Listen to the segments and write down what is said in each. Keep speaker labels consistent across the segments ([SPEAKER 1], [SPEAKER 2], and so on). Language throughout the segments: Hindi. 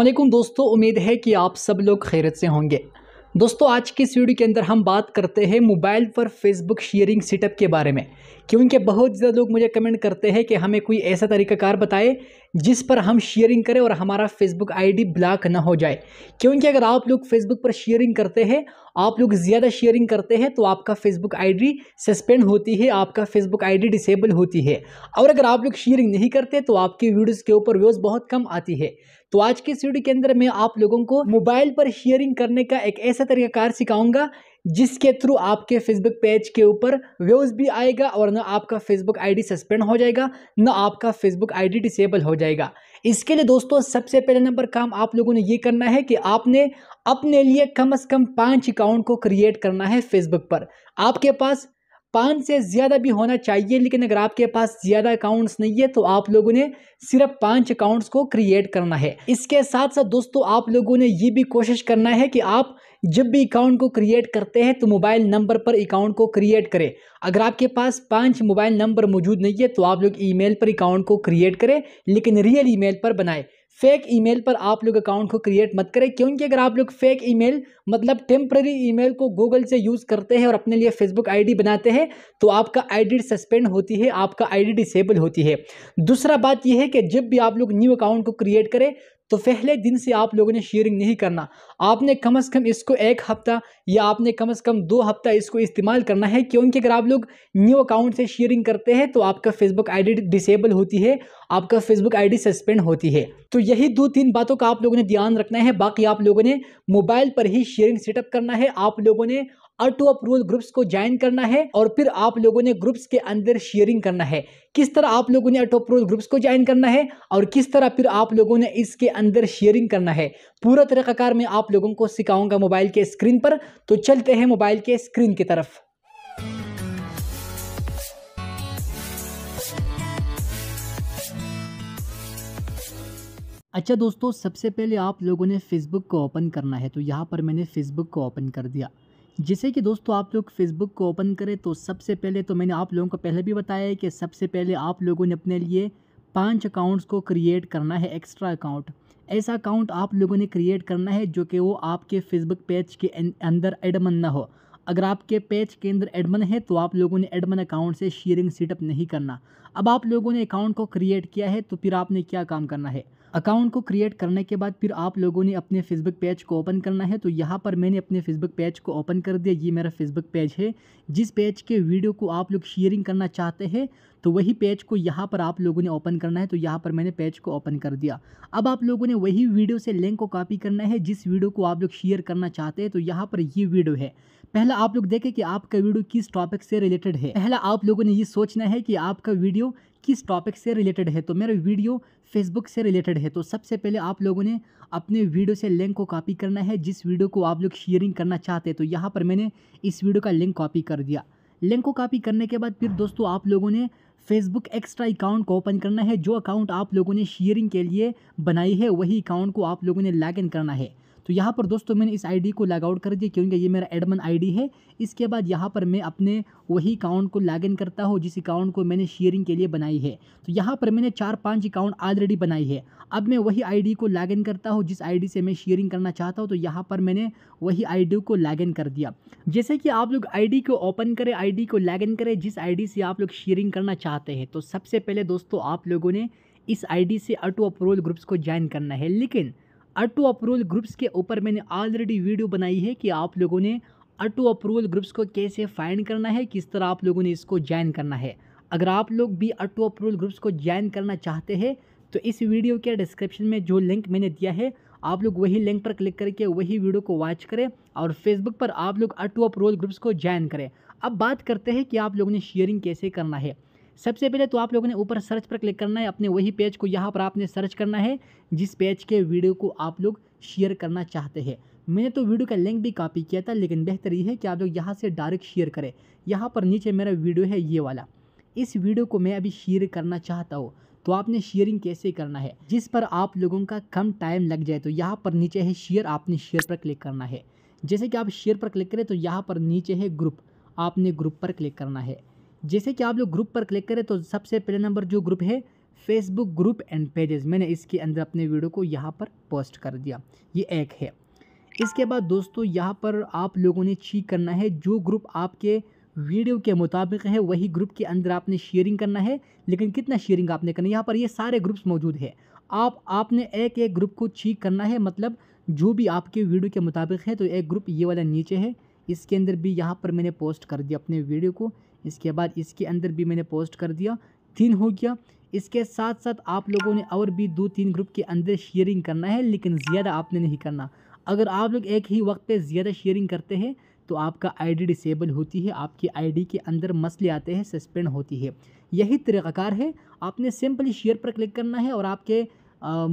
[SPEAKER 1] अल्लाम दोस्तों उम्मीद है कि आप सब लोग खैरत से होंगे दोस्तों आज की इस वीडियो के अंदर हम बात करते हैं मोबाइल पर फेसबुक शेयरिंग सेटअप के बारे में क्योंकि बहुत ज़्यादा लोग मुझे कमेंट करते हैं कि हमें कोई ऐसा तरीकाकार बताए जिस पर हम शेयरिंग करें और हमारा फेसबुक आईडी ब्लॉक ना हो जाए क्योंकि अगर आप लोग फेसबुक पर शेयरिंग करते हैं आप लोग ज़्यादा शेयरिंग करते हैं तो आपका फेसबुक आईडी सस्पेंड होती है आपका फेसबुक आईडी डिसेबल होती है और अगर आप लोग शेयरिंग नहीं करते तो आपकी वीडियोज़ के ऊपर व्यूज़ बहुत कम आती है तो आज के इस वीडियो के अंदर मैं आप लोगों को मोबाइल पर शेयरिंग करने का एक ऐसा तरीक़ाकार सिखाऊंगा जिसके थ्रू आपके फेसबुक पेज के ऊपर व्यूज़ भी आएगा और ना आपका फेसबुक आईडी सस्पेंड हो जाएगा ना आपका फेसबुक आईडी डिसेबल हो जाएगा इसके लिए दोस्तों सबसे पहले नंबर काम आप लोगों ने ये करना है कि आपने अपने लिए कम से कम पाँच अकाउंट को क्रिएट करना है फेसबुक पर आपके पास पाँच से ज़्यादा भी होना चाहिए लेकिन अगर आपके पास ज़्यादा अकाउंट्स नहीं है तो आप लोगों ने सिर्फ पाँच अकाउंट्स को क्रिएट करना है इसके साथ साथ दोस्तों आप लोगों ने ये भी कोशिश करना है कि आप जब भी अकाउंट को क्रिएट करते हैं तो मोबाइल नंबर पर अकाउंट को क्रिएट करें अगर आपके पास पांच मोबाइल नंबर मौजूद नहीं है तो आप लोग ईमेल पर अकाउंट को क्रिएट करें लेकिन रियल ईमेल पर बनाएं फेक ईमेल पर आप लोग अकाउंट को क्रिएट मत करें क्योंकि अगर आप लोग फेक ईमेल मतलब टेम्प्रेरी ईमेल को गूगल से यूज़ करते हैं और अपने लिए फेसबुक आईडी बनाते हैं तो आपका आईडी सस्पेंड होती है आपका आईडी डिसेबल होती है दूसरा बात यह है कि जब भी आप लोग न्यू अकाउंट को क्रिएट करें तो पहले दिन से आप लोगों ने शेयरिंग नहीं करना आपने कम से कम इसको एक हफ्ता या आपने कम से कम दो हफ्ता इसको इस्तेमाल करना है क्योंकि अगर आप लोग न्यू अकाउंट से शेयरिंग करते हैं तो आपका फेसबुक आईडी डिसेबल होती है आपका फेसबुक आईडी सस्पेंड होती है तो यही दो तीन बातों का आप लोगों ने ध्यान रखना है बाकी आप लोगों ने मोबाइल पर ही शेयरिंग सेटअप करना है आप लोगों ने और टू अप्रूवल ग्रुप्स को ज्वाइन करना है और फिर आप लोगों ने ग्रुप्स के अंदर शेयरिंग करना है किस तरह आप लोगों ने ऑटो अप्रूवल ग्रुप्स को ज्वाइन करना है और किस तरह फिर आप लोगों ने इसके अंदर शेयरिंग करना है पूरा तरीकाकार मैं आप लोगों को सिखाऊंगा मोबाइल के स्क्रीन पर तो चलते हैं मोबाइल के स्क्रीन की तरफ अच्छा दोस्तों सबसे पहले आप लोगों ने फेसबुक को ओपन करना है तो यहाँ पर मैंने फेसबुक को ओपन कर दिया जैसे कि दोस्तों आप लोग फेसबुक को ओपन करें तो सबसे पहले तो मैंने आप लोगों को पहले भी बताया है कि सबसे पहले आप लोगों ने अपने लिए पांच अकाउंट्स को क्रिएट करना है एक्स्ट्रा अकाउंट ऐसा अकाउंट आप लोगों ने क्रिएट करना है जो कि वो आपके फेसबुक पेज के अं-, अंदर एडमन ना हो अगर आपके पेज के अंदर एडमन है तो आप लोगों ने एडमन अकाउंट से शेयरिंग सेटअप नहीं करना अब आप लोगों ने अकाउंट को क्रिएट किया है तो फिर आपने क्या काम करना है अकाउंट को क्रिएट करने के बाद फिर आप लोगों ने अपने फेसबुक पेज को ओपन करना है तो यहाँ पर मैंने अपने फेसबुक पेज को ओपन कर दिया ये मेरा फेसबुक पेज है जिस पेज के वीडियो को आप लोग शेयरिंग करना चाहते हैं तो वही पेज को यहाँ पर आप लोगों ने ओपन करना है तो यहाँ पर मैंने पेज को ओपन कर दिया अब आप लोगों ने वही वीडियो से लिंक को कॉपी करना है जिस वीडियो को आप लोग शेयर करना चाहते हैं तो यहाँ पर ये वीडियो है पहला आप लोग देखें कि आपका वीडियो किस टॉपिक से रिलेटेड है पहला आप लोगों ने ये सोचना है कि आपका वीडियो किस टॉपिक से रिलेटेड है तो मेरा वीडियो फेसबुक से रिलेटेड है तो सबसे पहले आप लोगों ने अपने वीडियो से लिंक को कॉपी करना है जिस वीडियो को आप लोग शेयरिंग करना चाहते हैं तो यहाँ पर मैंने इस वीडियो का लिंक कॉपी कर दिया लिंक को कॉपी करने के बाद फिर दोस्तों आप लोगों ने फेसबुक एक्स्ट्रा अकाउंट को ओपन करना है जो अकाउंट आप लोगों ने शेयरिंग के लिए बनाई है वही अकाउंट को आप लोगों ने इन करना है तो यहाँ पर दोस्तों मैंने इस आईडी को लॉग आउट कर दिया क्योंकि ये मेरा एडमन आईडी है इसके बाद यहाँ पर मैं अपने वही अकाउंट को लॉग इन करता हूँ जिस अकाउंट को मैंने शेयरिंग के लिए बनाई है तो यहाँ पर मैंने चार पाँच अकाउंट ऑलरेडी बनाई है अब मैं वही आईडी को लॉग इन करता हूँ जिस आईडी से मैं शेयरिंग करना चाहता हूँ तो यहाँ पर मैंने वही आई को लॉग इन कर दिया जैसे कि आप लोग आई को ओपन करें आई को लॉगिन करें जिस आई से आप लोग शेयरिंग करना चाहते हैं तो सबसे पहले दोस्तों आप लोगों ने इस आईडी से ऑटो अप्रूवल ग्रुप्स को ज्वाइन करना है लेकिन ऑटो अप्रूवल ग्रुप्स के ऊपर मैंने ऑलरेडी वीडियो बनाई है कि आप लोगों ने ऑटो अप्रूवल ग्रुप्स को कैसे फाइंड करना है किस तरह आप लोगों ने इसको ज्वाइन करना है अगर आप लोग भी ऑटो अप्रूवल ग्रुप्स को ज्वाइन करना चाहते हैं तो इस वीडियो के डिस्क्रिप्शन में जो लिंक मैंने दिया है आप लोग वही लिंक पर क्लिक करके वही वीडियो को वॉच करें और फेसबुक पर आप लोग ऑटो अप्रूवल ग्रुप्स को ज्वाइन करें अब बात करते हैं कि आप लोगों ने शेयरिंग कैसे करना है सबसे पहले तो आप लोगों ने ऊपर सर्च पर क्लिक करना है अपने वही पेज को यहाँ पर आपने सर्च करना है जिस पेज के वीडियो को आप लोग शेयर करना चाहते हैं मैंने तो वीडियो का लिंक भी कॉपी किया था लेकिन बेहतर ये है कि आप लोग यहाँ से डायरेक्ट शेयर करें यहाँ पर नीचे मेरा वीडियो है ये वाला इस वीडियो को मैं अभी शेयर करना चाहता हूँ तो आपने शेयरिंग कैसे करना है जिस पर आप लोगों का कम टाइम लग जाए तो यहाँ पर नीचे है शेयर आपने शेयर पर क्लिक करना है जैसे कि आप शेयर पर क्लिक करें तो यहाँ पर नीचे है ग्रुप आपने ग्रुप पर क्लिक करना है जैसे कि आप लोग ग्रुप पर क्लिक करें तो सबसे पहले नंबर जो ग्रुप है फेसबुक ग्रुप एंड पेजेस मैंने इसके अंदर अपने वीडियो को यहाँ पर पोस्ट कर दिया ये एक है इसके बाद दोस्तों यहाँ पर आप लोगों ने चीक करना है जो ग्रुप आपके वीडियो के मुताबिक है वही ग्रुप के अंदर आपने शेयरिंग करना है लेकिन कितना शेयरिंग आपने करना है यहाँ पर ये सारे ग्रुप्स मौजूद है आप आपने एक एक ग्रुप को चीक करना है मतलब जो भी आपके वीडियो के मुताबिक है तो एक ग्रुप ये वाला नीचे है इसके अंदर भी यहाँ पर मैंने पोस्ट कर दिया अपने वीडियो को इसके बाद इसके अंदर भी मैंने पोस्ट कर दिया तीन हो गया इसके साथ साथ आप लोगों ने और भी दो तीन ग्रुप के अंदर शेयरिंग करना है लेकिन ज़्यादा आपने नहीं करना अगर आप लोग एक ही वक्त पे ज़्यादा शेयरिंग करते हैं तो आपका आईडी डिसेबल होती है आपकी आईडी के अंदर मसले आते हैं सस्पेंड होती है यही तरीक़ाकार है आपने सिंपली शेयर पर क्लिक करना है और आपके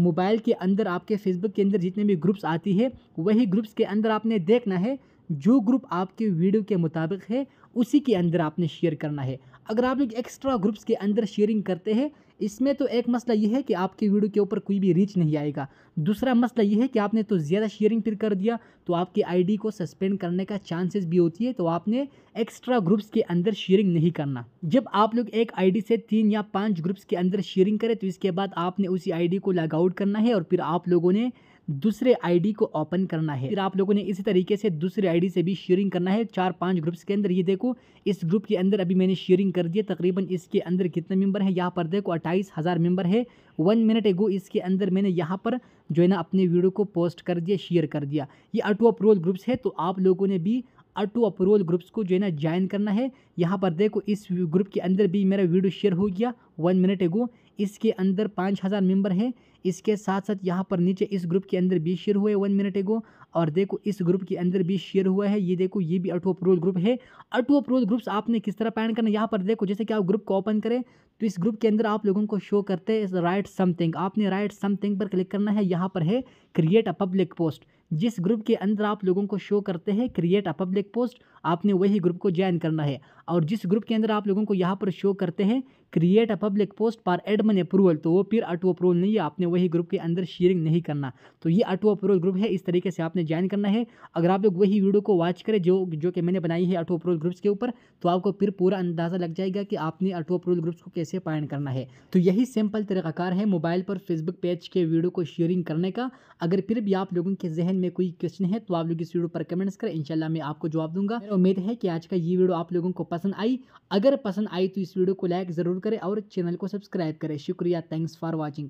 [SPEAKER 1] मोबाइल के अंदर आपके फेसबुक के अंदर जितने भी ग्रुप्स आती है वही ग्रुप्स के अंदर आपने देखना है जो ग्रुप आपके वीडियो के मुताबिक है उसी के अंदर आपने शेयर करना है अगर आप लोग एक्स्ट्रा ग्रुप्स के अंदर शेयरिंग करते हैं इसमें तो एक मसला यह है कि आपके वीडियो के ऊपर कोई भी रीच नहीं आएगा दूसरा मसला यह है कि आपने तो ज़्यादा शेयरिंग फिर कर दिया तो आपकी आईडी को सस्पेंड करने का चांसेस भी होती है तो आपने एक्स्ट्रा ग्रुप्स के अंदर शेयरिंग नहीं करना जब आप लोग एक आईडी से तीन या पाँच ग्रुप्स के अंदर शेयरिंग करें तो इसके बाद आपने उसी आई को लॉग आउट करना है और फिर आप लोगों ने दूसरे आईडी को ओपन करना है फिर आप लोगों ने इसी तरीके से दूसरे आईडी से भी शेयरिंग करना है चार पांच ग्रुप्स के अंदर ये देखो इस ग्रुप के अंदर अभी मैंने शेयरिंग कर दिया तकरीबन इसके अंदर कितने मेंबर है यहाँ पर देखो अट्ठाईस हज़ार मेंबर है वन मिनट एगो इसके अंदर मैंने यहाँ पर जो है ना अपने वीडियो को पोस्ट कर दिया शेयर कर दिया ये ऑटो अप्रोवल ग्रुप्स है तो आप लोगों ने भी ऑटो अप्रोवल ग्रुप्स को जो है ना ज्वाइन करना है यहाँ पर देखो इस ग्रुप के अंदर भी मेरा वीडियो शेयर हो गया वन मिनट एगो इसके अंदर पाँच हज़ार मेम्बर हैं इसके साथ साथ यहाँ पर नीचे इस ग्रुप के अंदर भी शेयर हुए वन मिनट एगो और देखो इस ग्रुप के अंदर भी शेयर हुआ है ये देखो ये भी अटो अप्रूवल ग्रुप है अटो अप्रूवल ग्रुप्स आपने किस तरह पैन करना यहाँ पर देखो जैसे कि आप ग्रुप को ओपन करें तो इस ग्रुप के अंदर आप लोगों को शो करते हैं राइट समथिंग आपने राइट समथिंग पर क्लिक करना है यहाँ पर है क्रिएट अ पब्लिक पोस्ट जिस ग्रुप के अंदर आप लोगों को शो करते हैं क्रिएट अ पब्लिक पोस्ट आपने वही ग्रुप को ज्वाइन करना है और जिस ग्रुप के अंदर आप लोगों को यहाँ पर शो करते हैं क्रिएट अ पब्लिक पोस्ट पर एडमन अप्रूवल तो वो फिर ऑटो अप्रूवल नहीं है आपने वही ग्रुप के अंदर शेयरिंग नहीं करना तो ये ऑटो अप्रूवल ग्रुप है इस तरीके से आपने ज्वाइन करना है अगर आप लोग वही वीडियो को वॉच करें जो जो कि मैंने बनाई है ऑटो अप्रूवल ग्रुप्स के ऊपर तो आपको फिर पूरा अंदाज़ा लग जाएगा कि आपने ऑटो अप्रूवल ग्रुप्स को कैसे पायन करना है तो यही सिंपल तरीकाकार है मोबाइल पर फेसबुक पेज के वीडियो को शेयरिंग करने का अगर फिर भी आप लोगों के जहन में कोई क्वेश्चन है तो आप लोग इस वीडियो पर कमेंट्स करें इंशाल्लाह मैं आपको जवाब दूंगा उम्मीद है कि आज का ये वीडियो आप लोगों को पसंद आई अगर पसंद आई तो इस वीडियो को लाइक ज़रूर करें और चैनल को सब्सक्राइब करें शुक्रिया थैंक्स फॉर वॉचिंग